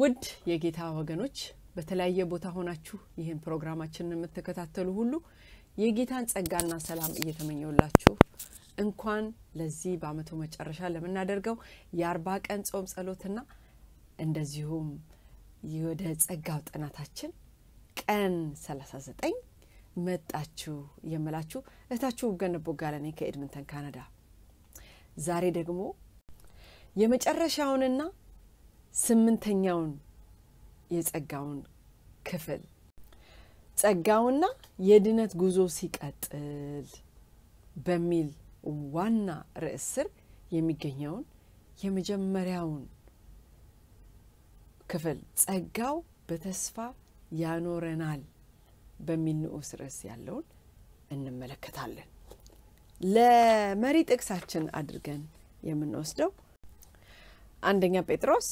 ውድ የጌታ ወገኖች በተለያየ ቦታ ሆናችሁ ይህን ፕሮግራማችንን የምትከታተሉ ሁሉ የጌታን ጸጋና ሰላም እየተመኘውላችሁ እንኳን ለዚህ በአመቱ መጨረሻ ለምናደርገው የአርባ ቀን ጾም ጸሎትና እንደዚሁም ወደ ጸጋው ጥናታችን ቀን 39 መጣችሁ የምላችሁ እህታችሁ ገነቦ ጋለኔ ከኤድምንተን ካናዳ ዛሬ ደግሞ የመጨረሻውንና ስምንተኛውን የጸጋውን ክፍል ጸጋውና የድነት ጉዞ ሲቀጥል በሚል ዋና ርዕስ ስር የሚገኘውን የመጀመሪያውን ክፍል ጸጋው በተስፋ ያኖረናል በሚል ንዑስ ርዕስ ያለውን እንመለከታለን። ለመሪ ጥቅሳችን አድርገን የምንወስደው አንደኛ ጴጥሮስ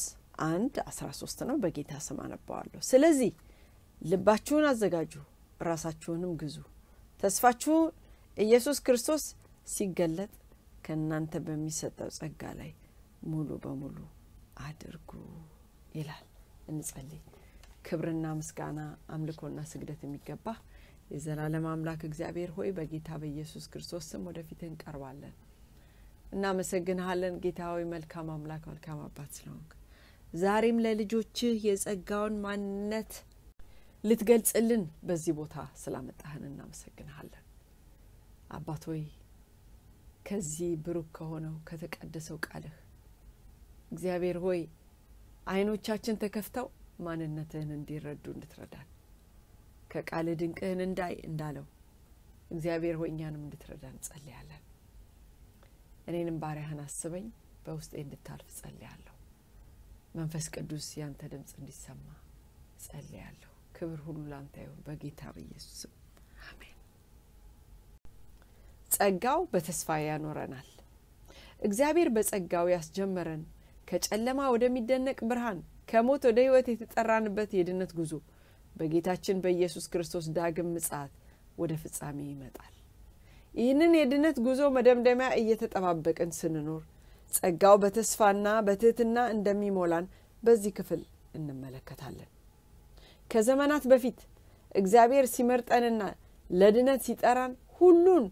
አንድ 13 ነው። በጌታ ስም አነባዋለሁ። ስለዚህ ልባችሁን አዘጋጁ፣ ራሳችሁንም ግዙ። ተስፋችሁ ኢየሱስ ክርስቶስ ሲገለጥ ከእናንተ በሚሰጠው ጸጋ ላይ ሙሉ በሙሉ አድርጉ ይላል። እንጸልይ። ክብርና ምስጋና አምልኮና ስግደት የሚገባ የዘላለም አምላክ እግዚአብሔር ሆይ በጌታ በኢየሱስ ክርስቶስ ስም ወደፊት እንቀርባለን። እናመሰግንሃለን ጌታ ሆይ መልካም አምላክ መልካም አባት ስለሆንክ ዛሬም ለልጆችህ የጸጋውን ማንነት ልትገልጽልን በዚህ ቦታ ስላመጣህን እናመሰግንሃለን። አባት ሆይ ከዚህ ብሩክ ከሆነው ከተቀደሰው ቃልህ እግዚአብሔር ሆይ አይኖቻችን ተከፍተው ማንነትህን እንዲረዱ እንድትረዳን ከቃል ድንቅህን እንዳይ እንዳለው እግዚአብሔር ሆይ እኛንም እንድትረዳን እንጸልያለን። እኔንም ባሪያህን አስበኝ፣ በውስጤ እንድታልፍ ጸልያለሁ። መንፈስ ቅዱስ ያንተ ድምፅ እንዲሰማ ጸልያለሁ። ክብር ሁሉ ላንተ ይሁን በጌታ ስም አሜን። ጸጋው በተስፋ ያኖረናል። እግዚአብሔር በጸጋው ያስጀመረን ከጨለማ ወደሚደነቅ ብርሃን ከሞት ወደ ሕይወት የተጠራንበት የድነት ጉዞ በጌታችን በኢየሱስ ክርስቶስ ዳግም ምጽአት ወደ ፍጻሜ ይመጣል። ይህንን የድነት ጉዞ መደምደሚያ እየተጠባበቅን ስንኖር ጸጋው በተስፋና በትህትና እንደሚሞላን በዚህ ክፍል እንመለከታለን። ከዘመናት በፊት እግዚአብሔር ሲመርጠንና ለድነት ሲጠራን ሁሉን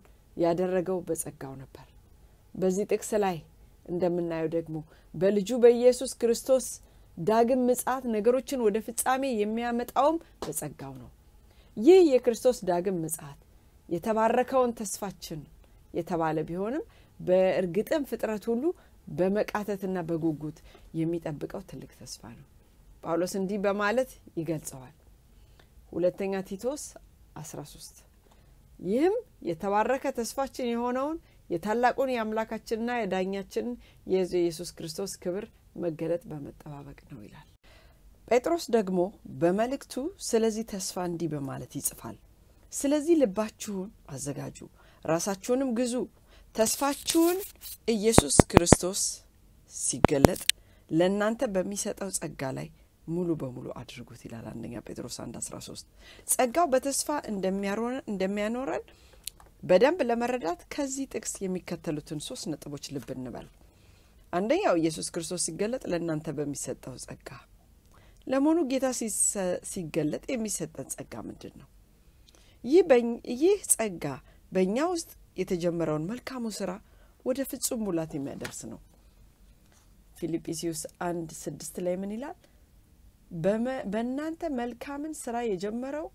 ያደረገው በጸጋው ነበር። በዚህ ጥቅስ ላይ እንደምናየው ደግሞ በልጁ በኢየሱስ ክርስቶስ ዳግም ምጽአት ነገሮችን ወደ ፍጻሜ የሚያመጣውም በጸጋው ነው። ይህ የክርስቶስ ዳግም ምጽአት የተባረከውን ተስፋችን የተባለ ቢሆንም በእርግጥም ፍጥረት ሁሉ በመቃተትና በጉጉት የሚጠብቀው ትልቅ ተስፋ ነው ጳውሎስ እንዲህ በማለት ይገልጸዋል ሁለተኛ ቲቶስ 13 ይህም የተባረከ ተስፋችን የሆነውን የታላቁን የአምላካችንና የዳኛችን የኢየሱስ ክርስቶስ ክብር መገለጥ በመጠባበቅ ነው ይላል ጴጥሮስ ደግሞ በመልእክቱ ስለዚህ ተስፋ እንዲህ በማለት ይጽፋል ስለዚህ ልባችሁን አዘጋጁ ራሳችሁንም ግዙ ተስፋችሁን ኢየሱስ ክርስቶስ ሲገለጥ ለእናንተ በሚሰጠው ጸጋ ላይ ሙሉ በሙሉ አድርጉት ይላል አንደኛ ጴጥሮስ 1 13 ጸጋው በተስፋ እንደሚያኖረን በደንብ ለመረዳት ከዚህ ጥቅስ የሚከተሉትን ሶስት ነጥቦች ልብ እንበል አንደኛው ኢየሱስ ክርስቶስ ሲገለጥ ለእናንተ በሚሰጠው ጸጋ ለመሆኑ ጌታ ሲገለጥ የሚሰጠን ጸጋ ምንድን ነው ይህ ጸጋ በእኛ ውስጥ የተጀመረውን መልካሙ ስራ ወደ ፍጹም ሙላት የሚያደርስ ነው ፊልጵስዩስ አንድ ስድስት ላይ ምን ይላል በእናንተ መልካምን ስራ የጀመረው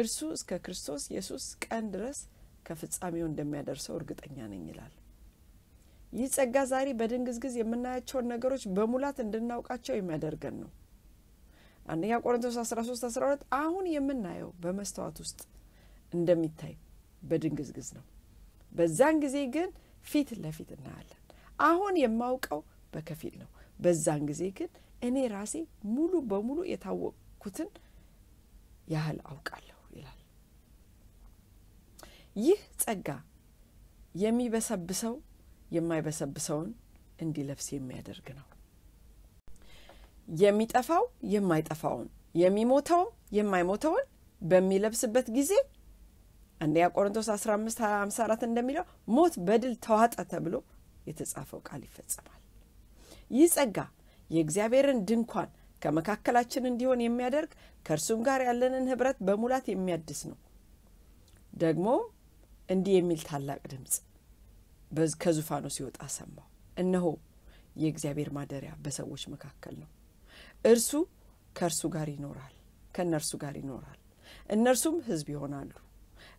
እርሱ እስከ ክርስቶስ ኢየሱስ ቀን ድረስ ከፍጻሜው እንደሚያደርሰው እርግጠኛ ነኝ ይላል ይህ ጸጋ ዛሬ በድንግዝግዝ የምናያቸውን ነገሮች በሙላት እንድናውቃቸው የሚያደርገን ነው አንደኛ ቆሮንቶስ 13 12 አሁን የምናየው በመስተዋት ውስጥ እንደሚታይ በድንግዝግዝ ነው በዛን ጊዜ ግን ፊት ለፊት እናያለን። አሁን የማውቀው በከፊል ነው። በዛን ጊዜ ግን እኔ ራሴ ሙሉ በሙሉ የታወቅኩትን ያህል አውቃለሁ ይላል። ይህ ጸጋ የሚበሰብሰው የማይበሰብሰውን እንዲለብስ የሚያደርግ ነው። የሚጠፋው የማይጠፋውን፣ የሚሞተው የማይሞተውን በሚለብስበት ጊዜ አንደኛ ቆሮንቶስ 15 54 እንደሚለው ሞት በድል ተዋጠ ተብሎ የተጻፈው ቃል ይፈጸማል። ይህ ጸጋ የእግዚአብሔርን ድንኳን ከመካከላችን እንዲሆን የሚያደርግ ከእርሱም ጋር ያለንን ህብረት በሙላት የሚያድስ ነው። ደግሞ እንዲህ የሚል ታላቅ ድምፅ ከዙፋኑ ሲወጣ ሰማው። እነሆ የእግዚአብሔር ማደሪያ በሰዎች መካከል ነው። እርሱ ከእርሱ ጋር ይኖራል፣ ከእነርሱ ጋር ይኖራል፣ እነርሱም ህዝብ ይሆናሉ።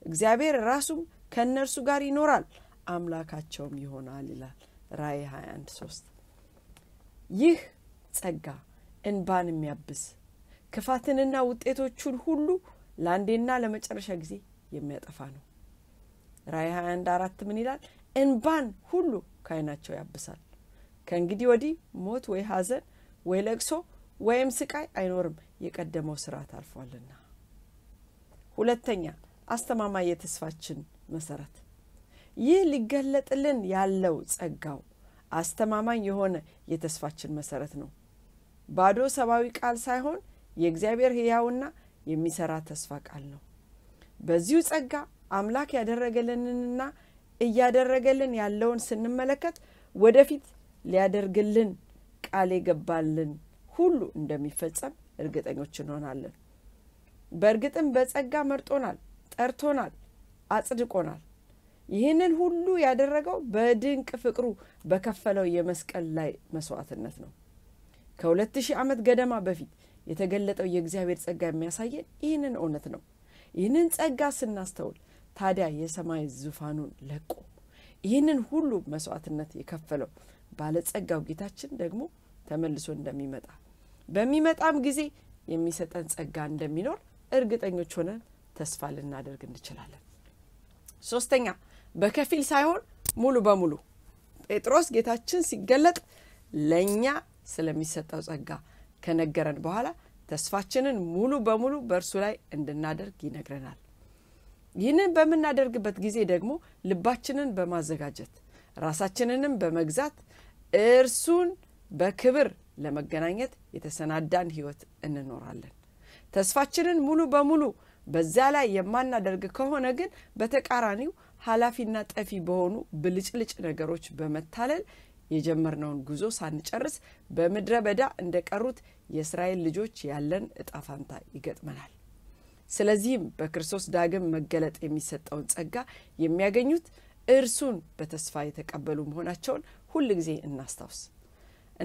እግዚአብሔር ራሱም ከእነርሱ ጋር ይኖራል አምላካቸውም ይሆናል ይላል ራይ 21 3 ይህ ጸጋ እንባን የሚያብስ ክፋትንና ውጤቶቹን ሁሉ ለአንዴና ለመጨረሻ ጊዜ የሚያጠፋ ነው ራይ 21 አራት ምን ይላል እንባን ሁሉ ከአይናቸው ያብሳል ከእንግዲህ ወዲህ ሞት ወይ ሀዘን ወይ ለቅሶ ወይም ስቃይ አይኖርም የቀደመው ስርዓት አልፏልና ሁለተኛ አስተማማኝ የተስፋችን መሰረት ይህ ሊገለጥልን ያለው ጸጋው አስተማማኝ የሆነ የተስፋችን መሰረት ነው ባዶ ሰብአዊ ቃል ሳይሆን የእግዚአብሔር ሕያውና የሚሰራ ተስፋ ቃል ነው በዚሁ ጸጋ አምላክ ያደረገልንንና እያደረገልን ያለውን ስንመለከት ወደፊት ሊያደርግልን ቃል የገባልን ሁሉ እንደሚፈጸም እርግጠኞች እንሆናለን በእርግጥም በጸጋ መርጦናል ጠርቶናል፣ አጽድቆናል። ይህንን ሁሉ ያደረገው በድንቅ ፍቅሩ በከፈለው የመስቀል ላይ መስዋዕትነት ነው። ከሁለት ሺህ ዓመት ገደማ በፊት የተገለጠው የእግዚአብሔር ጸጋ የሚያሳየን ይህንን እውነት ነው። ይህንን ጸጋ ስናስተውል ታዲያ የሰማይ ዙፋኑን ለቆ ይህንን ሁሉ መስዋዕትነት የከፈለው ባለጸጋው ጌታችን ደግሞ ተመልሶ እንደሚመጣ በሚመጣም ጊዜ የሚሰጠን ጸጋ እንደሚኖር እርግጠኞች ሆነን ተስፋ ልናደርግ እንችላለን። ሶስተኛ በከፊል ሳይሆን ሙሉ በሙሉ ጴጥሮስ ጌታችን ሲገለጥ ለእኛ ስለሚሰጠው ጸጋ ከነገረን በኋላ ተስፋችንን ሙሉ በሙሉ በእርሱ ላይ እንድናደርግ ይነግረናል። ይህንን በምናደርግበት ጊዜ ደግሞ ልባችንን በማዘጋጀት ራሳችንንም በመግዛት እርሱን በክብር ለመገናኘት የተሰናዳን ህይወት እንኖራለን። ተስፋችንን ሙሉ በሙሉ በዛ ላይ የማናደርግ ከሆነ ግን በተቃራኒው ኃላፊና ጠፊ በሆኑ ብልጭልጭ ነገሮች በመታለል የጀመርነውን ጉዞ ሳንጨርስ በምድረ በዳ እንደቀሩት የእስራኤል ልጆች ያለን እጣፋንታ ይገጥመናል። ስለዚህም በክርስቶስ ዳግም መገለጥ የሚሰጠውን ጸጋ የሚያገኙት እርሱን በተስፋ የተቀበሉ መሆናቸውን ሁል ጊዜ እናስታውስ።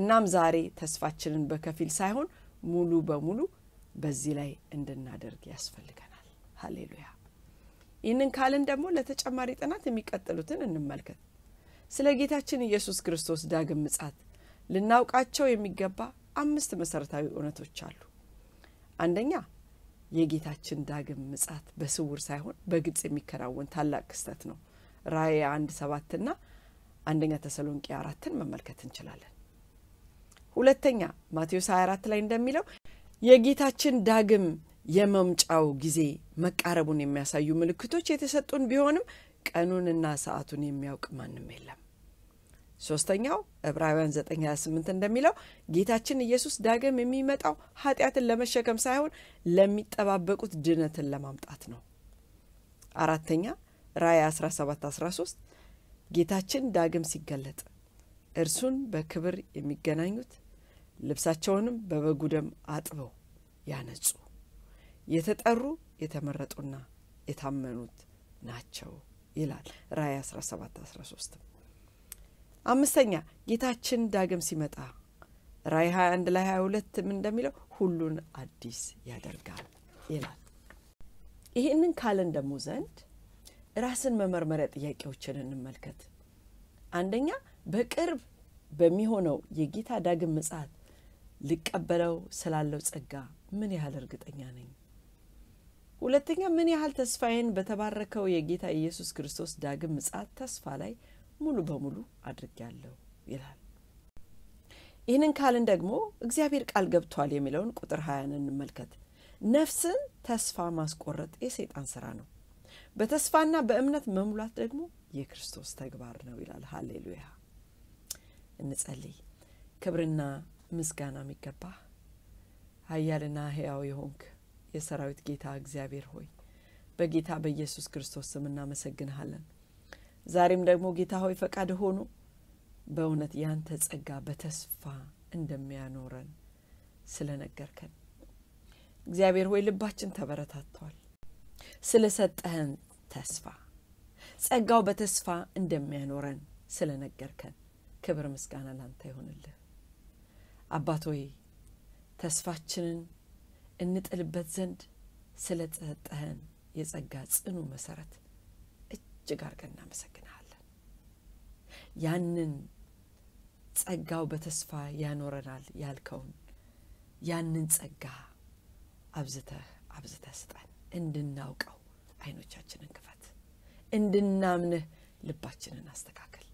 እናም ዛሬ ተስፋችንን በከፊል ሳይሆን ሙሉ በሙሉ በዚህ ላይ እንድናደርግ ያስፈልገናል። ሀሌሉያ። ይህንን ካልን ደግሞ ለተጨማሪ ጥናት የሚቀጥሉትን እንመልከት። ስለ ጌታችን ኢየሱስ ክርስቶስ ዳግም ምጻት ልናውቃቸው የሚገባ አምስት መሰረታዊ እውነቶች አሉ። አንደኛ የጌታችን ዳግም ምጻት በስውር ሳይሆን በግልጽ የሚከናወን ታላቅ ክስተት ነው። ራእይ አንድ ሰባትና አንደኛ ተሰሎንቄ አራትን መመልከት እንችላለን። ሁለተኛ ማቴዎስ 24 ላይ እንደሚለው የጌታችን ዳግም የመምጫው ጊዜ መቃረቡን የሚያሳዩ ምልክቶች የተሰጡን ቢሆንም ቀኑንና ሰዓቱን የሚያውቅ ማንም የለም። ሶስተኛው ዕብራውያን 9:28 እንደሚለው ጌታችን ኢየሱስ ዳግም የሚመጣው ኃጢአትን ለመሸከም ሳይሆን ለሚጠባበቁት ድነትን ለማምጣት ነው። አራተኛ ራእይ 17:13 ጌታችን ዳግም ሲገለጥ እርሱን በክብር የሚገናኙት ልብሳቸውንም በበጉ ደም አጥበው ያነጹ የተጠሩ የተመረጡና የታመኑት ናቸው ይላል ራእይ 17 13 አምስተኛ ጌታችን ዳግም ሲመጣ ራይ 21 ላይ 22 ምን እንደሚለው ሁሉን አዲስ ያደርጋል ይላል ይህንን ካለን ደግሞ ዘንድ ራስን መመርመሪያ ጥያቄዎችን እንመልከት አንደኛ በቅርብ በሚሆነው የጌታ ዳግም ምጽት ልቀበለው ስላለው ጸጋ ምን ያህል እርግጠኛ ነኝ ሁለተኛ ምን ያህል ተስፋዬን በተባረከው የጌታ ኢየሱስ ክርስቶስ ዳግም ምጽአት ተስፋ ላይ ሙሉ በሙሉ አድርጌያለሁ ይላል። ይህንን ካልን ደግሞ እግዚአብሔር ቃል ገብቷል የሚለውን ቁጥር ሀያን እንመልከት። ነፍስን ተስፋ ማስቆረጥ የሰይጣን ስራ ነው፣ በተስፋና በእምነት መሙላት ደግሞ የክርስቶስ ተግባር ነው ይላል። ሀሌሉያ። እንጸልይ። ክብርና ምስጋና የሚገባ ሀያልና ህያው የሆንክ የሰራዊት ጌታ እግዚአብሔር ሆይ በጌታ በኢየሱስ ክርስቶስ ስም እናመሰግንሃለን ዛሬም ደግሞ ጌታ ሆይ ፈቃድ ሆኖ በእውነት ያንተ ጸጋ በተስፋ እንደሚያኖረን ስለነገርከን እግዚአብሔር ሆይ ልባችን ተበረታቷል ስለሰጠህን ተስፋ ጸጋው በተስፋ እንደሚያኖረን ስለነገርከን ክብር ምስጋና ላንተ ይሆንልህ አባት ሆይ ተስፋችንን እንጥልበት ዘንድ ስለ ጸጠህን የጸጋ ጽኑ መሰረት እጅግ አርገ እናመሰግንሃለን ያንን ጸጋው በተስፋ ያኖረናል ያልከውን ያንን ጸጋ አብዝተህ አብዝተህ ስጠን እንድናውቀው አይኖቻችንን ክፈት እንድናምንህ ልባችንን አስተካከል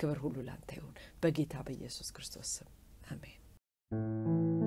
ክብር ሁሉ ላንተ ይሁን በጌታ በኢየሱስ ክርስቶስ ስም አሜን